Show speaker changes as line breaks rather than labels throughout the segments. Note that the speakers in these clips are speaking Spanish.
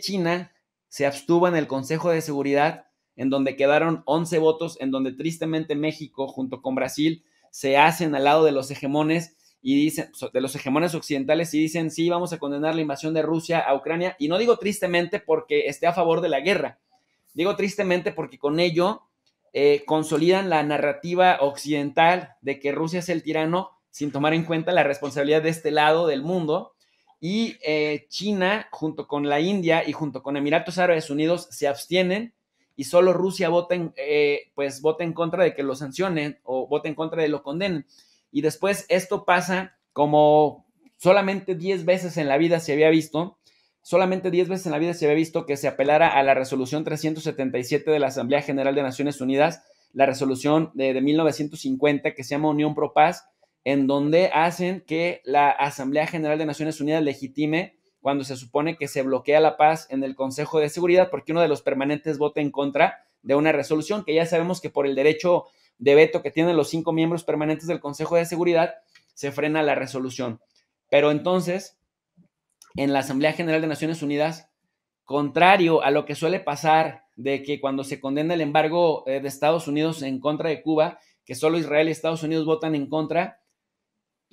China se abstuvo en el Consejo de Seguridad, en donde quedaron 11 votos, en donde tristemente México, junto con Brasil, se hacen al lado de los hegemones y dicen, de los hegemones occidentales, y dicen, sí, vamos a condenar la invasión de Rusia a Ucrania. Y no digo tristemente porque esté a favor de la guerra, digo tristemente porque con ello eh, consolidan la narrativa occidental de que Rusia es el tirano sin tomar en cuenta la responsabilidad de este lado del mundo y eh, China, junto con la India y junto con Emiratos Árabes Unidos, se abstienen y solo Rusia vota en, eh, pues, vota en contra de que lo sancionen o vota en contra de lo condenen. Y después esto pasa como solamente 10 veces en la vida se había visto, solamente 10 veces en la vida se había visto que se apelara a la resolución 377 de la Asamblea General de Naciones Unidas, la resolución de, de 1950 que se llama Unión Pro Paz, en donde hacen que la Asamblea General de Naciones Unidas legitime cuando se supone que se bloquea la paz en el Consejo de Seguridad porque uno de los permanentes vota en contra de una resolución que ya sabemos que por el derecho de veto que tienen los cinco miembros permanentes del Consejo de Seguridad se frena la resolución. Pero entonces, en la Asamblea General de Naciones Unidas, contrario a lo que suele pasar de que cuando se condena el embargo eh, de Estados Unidos en contra de Cuba, que solo Israel y Estados Unidos votan en contra,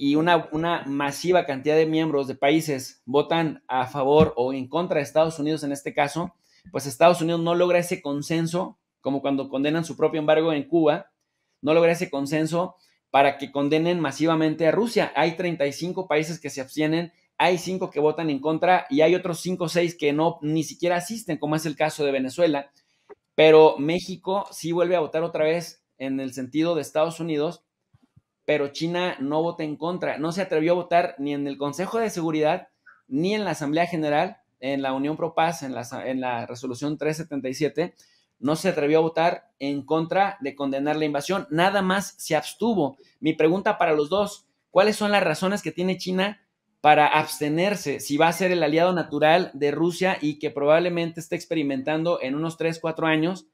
y una, una masiva cantidad de miembros de países votan a favor o en contra de Estados Unidos en este caso, pues Estados Unidos no logra ese consenso, como cuando condenan su propio embargo en Cuba, no logra ese consenso para que condenen masivamente a Rusia. Hay 35 países que se abstienen, hay 5 que votan en contra y hay otros 5 o 6 que no ni siquiera asisten, como es el caso de Venezuela. Pero México sí vuelve a votar otra vez en el sentido de Estados Unidos pero China no vota en contra, no se atrevió a votar ni en el Consejo de Seguridad ni en la Asamblea General, en la Unión Pro Paz, en la, resolución 377, no se atrevió a votar en contra de condenar la invasión, nada más se abstuvo. Mi pregunta para los dos, ¿cuáles son las razones que tiene China para abstenerse si va a ser el aliado natural de Rusia y que probablemente esté experimentando en unos 3, 4 años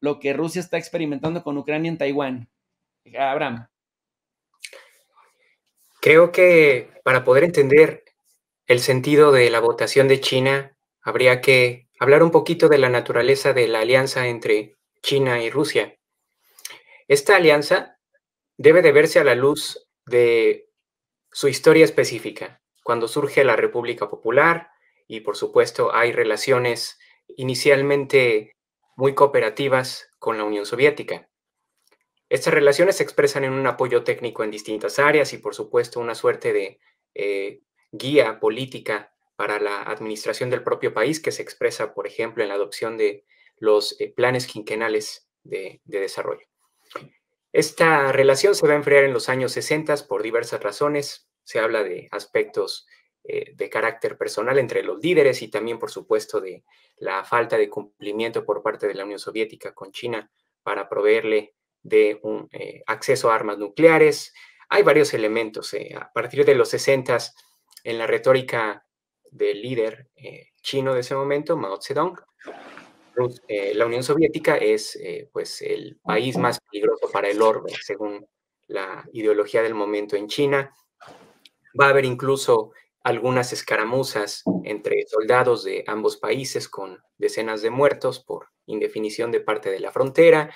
lo que Rusia está experimentando con Ucrania en Taiwán? Abraham.
Creo que para poder entender el sentido de la votación de China, habría que hablar un poquito de la naturaleza de la alianza entre China y Rusia. Esta alianza debe de verse a la luz de su historia específica, cuando surge la República Popular y por supuesto hay relaciones inicialmente muy cooperativas con la Unión Soviética. Estas relaciones se expresan en un apoyo técnico en distintas áreas y, por supuesto, una suerte de eh, guía política para la administración del propio país que se expresa, por ejemplo, en la adopción de los eh, planes quinquenales de, desarrollo. Esta relación se va a enfriar en los años 60 por diversas razones. Se habla de aspectos eh, de carácter personal entre los líderes y también, por supuesto, de la falta de cumplimiento por parte de la Unión Soviética con China para proveerle de un, eh, acceso a armas nucleares. Hay varios elementos. Eh, a partir de los 60 en la retórica del líder eh, chino de ese momento, Mao Zedong, pues, la Unión Soviética es pues, el país más peligroso para el orden según la ideología del momento en China. Va a haber incluso algunas escaramuzas entre soldados de ambos países con decenas de muertos por indefinición de parte de la frontera.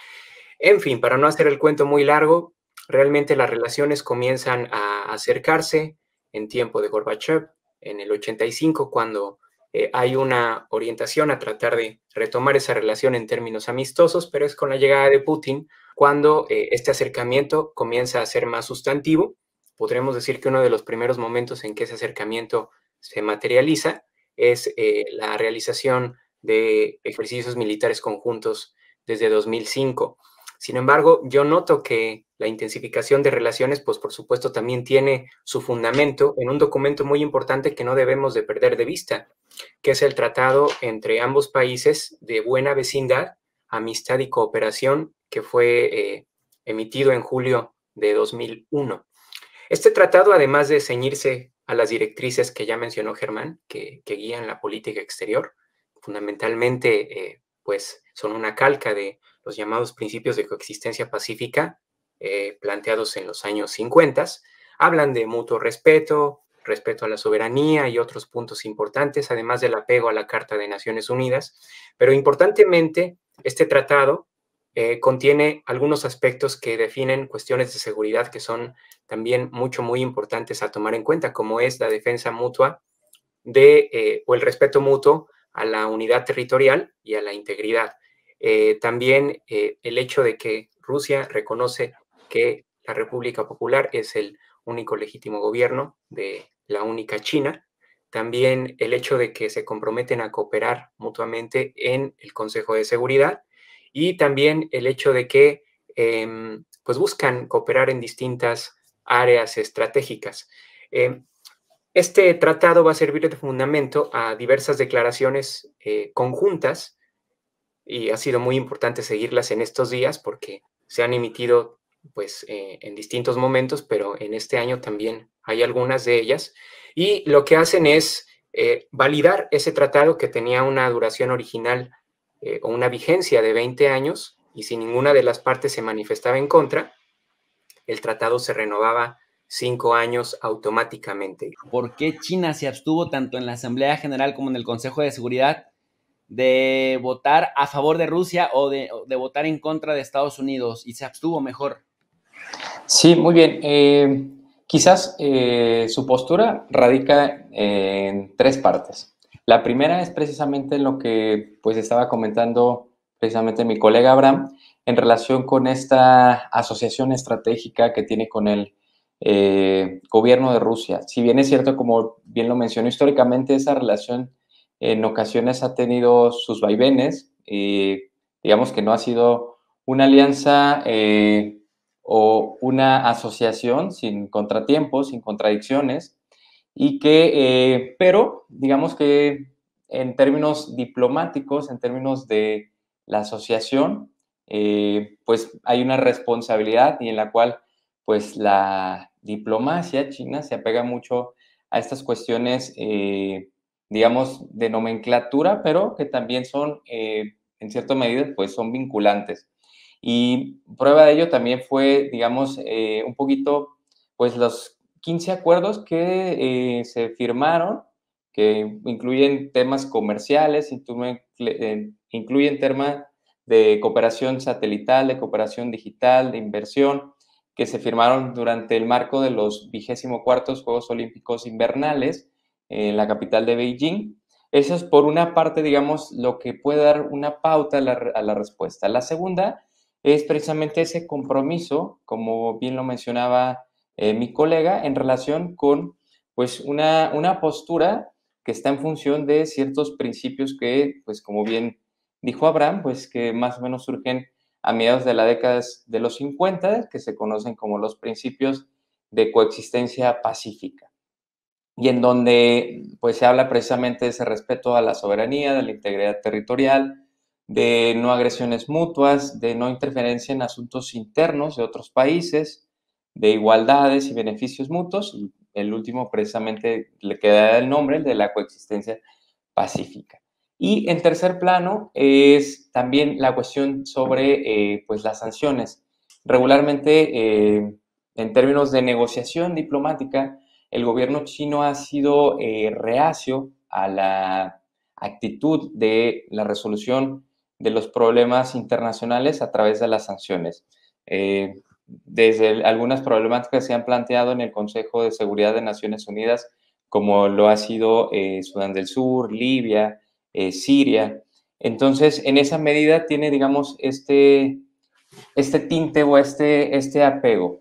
En fin, para no hacer el cuento muy largo, realmente las relaciones comienzan a acercarse en tiempo de Gorbachev, en el 85, cuando eh, hay una orientación a tratar de retomar esa relación en términos amistosos, pero es con la llegada de Putin cuando eh, este acercamiento comienza a ser más sustantivo. Podremos decir que uno de los primeros momentos en que ese acercamiento se materializa es eh, la realización de ejercicios militares conjuntos desde 2005. Sin embargo, yo noto que la intensificación de relaciones, pues por supuesto también tiene su fundamento en un documento muy importante que no debemos de perder de vista, que es el tratado entre ambos países de buena vecindad, amistad y cooperación, que fue eh, emitido en julio de 2001. Este tratado, además de ceñirse a las directrices que ya mencionó Germán, que, guían la política exterior, fundamentalmente, eh, pues son una calca de los llamados principios de coexistencia pacífica eh, planteados en los años 50, hablan de mutuo respeto, respeto a la soberanía y otros puntos importantes, además del apego a la Carta de Naciones Unidas. Pero importantemente, este tratado eh, contiene algunos aspectos que definen cuestiones de seguridad que son también mucho, muy importantes a tomar en cuenta, como es la defensa mutua de, eh, o el respeto mutuo a la unidad territorial y a la integridad. Eh, también eh, el hecho de que Rusia reconoce que la República Popular es el único legítimo gobierno de la única China. También el hecho de que se comprometen a cooperar mutuamente en el Consejo de Seguridad. Y también el hecho de que em, pues buscan cooperar en distintas áreas estratégicas. Eh, este tratado va a servir de fundamento a diversas declaraciones conjuntas y ha sido muy importante seguirlas en estos días porque se han emitido pues eh, en distintos momentos, pero en este año también hay algunas de ellas. Y lo que hacen es eh, validar ese tratado que tenía una duración original eh, o una vigencia de 20 años y si ninguna de las partes se manifestaba en contra, el tratado se renovaba
cinco años automáticamente. ¿Por qué China se abstuvo tanto en la Asamblea General como en el Consejo de Seguridad de votar a favor de Rusia o de, votar en contra de Estados Unidos y se abstuvo mejor.
Sí, muy bien. Eh, quizás eh, su postura radica en tres partes. La primera es precisamente lo que pues estaba comentando precisamente mi colega Abraham en relación con esta asociación estratégica que tiene con el eh, gobierno de Rusia. Si bien es cierto, como bien lo mencionó históricamente, esa relación en ocasiones ha tenido sus vaivenes eh, digamos que no ha sido una alianza eh, o una asociación sin contratiempos, sin contradicciones, y que, eh, pero digamos que en términos diplomáticos, en términos de la asociación, pues hay una responsabilidad y en la cual pues la diplomacia china se apega mucho a estas cuestiones digamos, de nomenclatura, pero que también son, eh, en cierta medida, pues son vinculantes. Y prueba de ello también fue, digamos, eh, un poquito, pues los 15 acuerdos que eh, se firmaron, que incluyen temas comerciales, incluyen temas de cooperación satelital, de cooperación digital, de inversión, que se firmaron durante el marco de los 24 Juegos Olímpicos Invernales en la capital de Beijing. Eso es por una parte, digamos, lo que puede dar una pauta a la, respuesta. La segunda es precisamente ese compromiso, como bien lo mencionaba eh, mi colega, en relación con pues una, una postura que está en función de ciertos principios que, pues como bien dijo Abraham, pues que más o menos surgen a mediados de la década de los 50, que se conocen como los principios de coexistencia pacífica y en donde pues se habla precisamente de ese respeto a la soberanía, de la integridad territorial, de no agresiones mutuas, de no interferencia en asuntos internos de otros países, de igualdades y beneficios mutuos, el último precisamente le queda el nombre, de la coexistencia pacífica. Y en tercer plano es también la cuestión sobre eh, pues las sanciones. Regularmente, eh, en términos de negociación diplomática, el gobierno chino ha sido eh, reacio a la actitud de la resolución de los problemas internacionales a través de las sanciones. Eh, desde algunas problemáticas se han planteado en el Consejo de Seguridad de Naciones Unidas, como lo ha sido eh, Sudán del Sur, Libia, Siria. Entonces, en esa medida tiene, digamos, este, este tinte o este, este apego.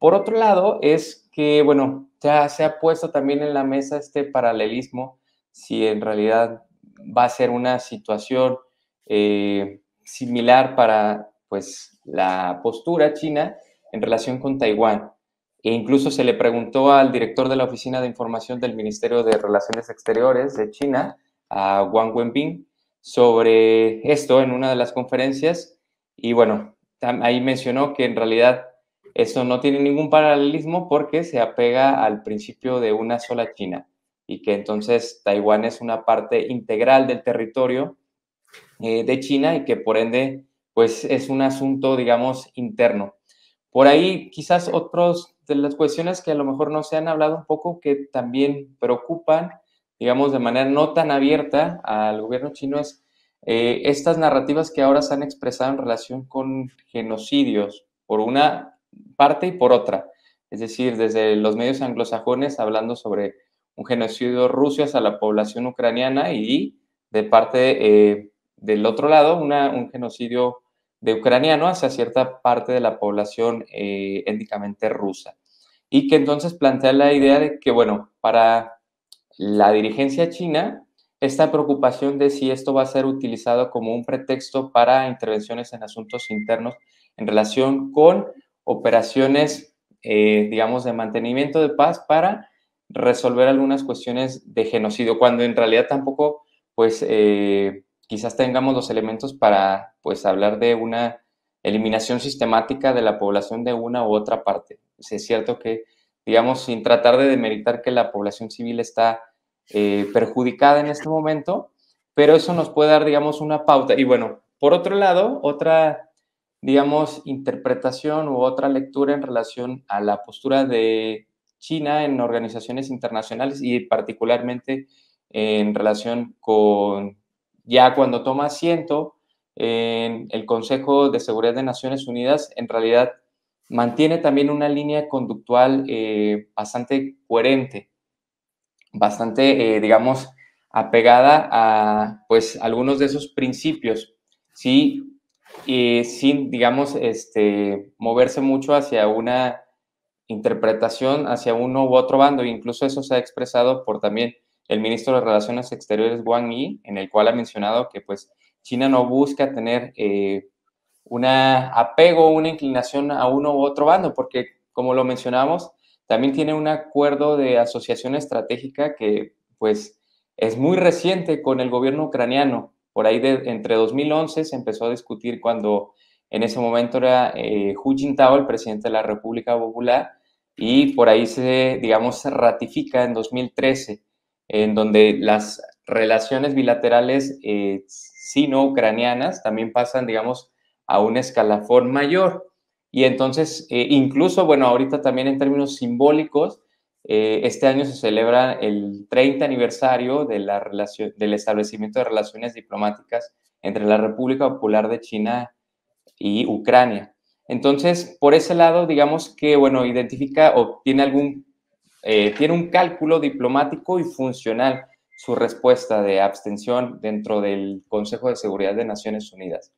por otro lado, es que, bueno, ya se ha puesto también en la mesa este paralelismo, si en realidad va a ser una situación eh, similar para pues, la postura china en relación con Taiwán. E incluso se le preguntó al director de la Oficina de Información del Ministerio de Relaciones Exteriores de China, a Wang Wenbin, sobre esto en una de las conferencias. Y bueno, ahí mencionó que en realidad eso no tiene ningún paralelismo porque se apega al principio de una sola China y que entonces Taiwán es una parte integral del territorio eh, de China y que por ende pues es un asunto digamos interno. Por ahí quizás otros de las cuestiones que a lo mejor no se han hablado un poco que también preocupan digamos de manera no tan abierta al gobierno chino es eh, estas narrativas que ahora se han expresado en relación con genocidios por una parte y por otra. Es decir, desde los medios anglosajones hablando sobre un genocidio ruso hacia la población ucraniana y de parte eh, del otro lado un genocidio de ucraniano hacia cierta parte de la población eh, étnicamente rusa. Y que entonces plantea la idea de que, bueno, para la dirigencia china, esta preocupación de si esto va a ser utilizado como un pretexto para intervenciones en asuntos internos en relación con operaciones, eh, digamos, de mantenimiento de paz para resolver algunas cuestiones de genocidio, cuando en realidad tampoco, pues, eh, quizás tengamos los elementos para, pues, hablar de una eliminación sistemática de la población de una u otra parte. Es cierto que, digamos, sin tratar de demeritar que la población civil está eh, perjudicada en este momento, pero eso nos puede dar, digamos, una pauta. Y bueno, por otro lado, otra digamos, interpretación u otra lectura en relación a la postura de China en organizaciones internacionales y particularmente en relación con, ya cuando toma asiento en el Consejo de Seguridad de Naciones Unidas, en realidad mantiene también una línea conductual eh, bastante coherente, bastante, eh, digamos, apegada a, pues, algunos de esos principios. Sí, y sin, digamos, este, moverse mucho hacia una interpretación hacia uno u otro bando. Incluso eso se ha expresado por también el ministro de Relaciones Exteriores, Wang Yi, en el cual ha mencionado que pues China no busca tener eh, un apego, una inclinación a uno u otro bando, porque como lo mencionamos, también tiene un acuerdo de asociación estratégica que pues es muy reciente con el gobierno ucraniano por ahí de, entre 2011 se empezó a discutir cuando en ese momento era eh, Hu Jintao, el presidente de la República Popular, y por ahí se, digamos, ratifica en 2013, en donde las relaciones bilaterales eh, sino-ucranianas también pasan, digamos, a un escalafón mayor. Y entonces, eh, incluso, bueno, ahorita también en términos simbólicos, eh, este año se celebra el 30 aniversario de la del establecimiento de relaciones diplomáticas entre la República Popular de China y Ucrania. Entonces, por ese lado, digamos que, bueno, identifica o tiene algún, eh, tiene un cálculo diplomático y funcional su respuesta de abstención dentro del Consejo de Seguridad de Naciones Unidas.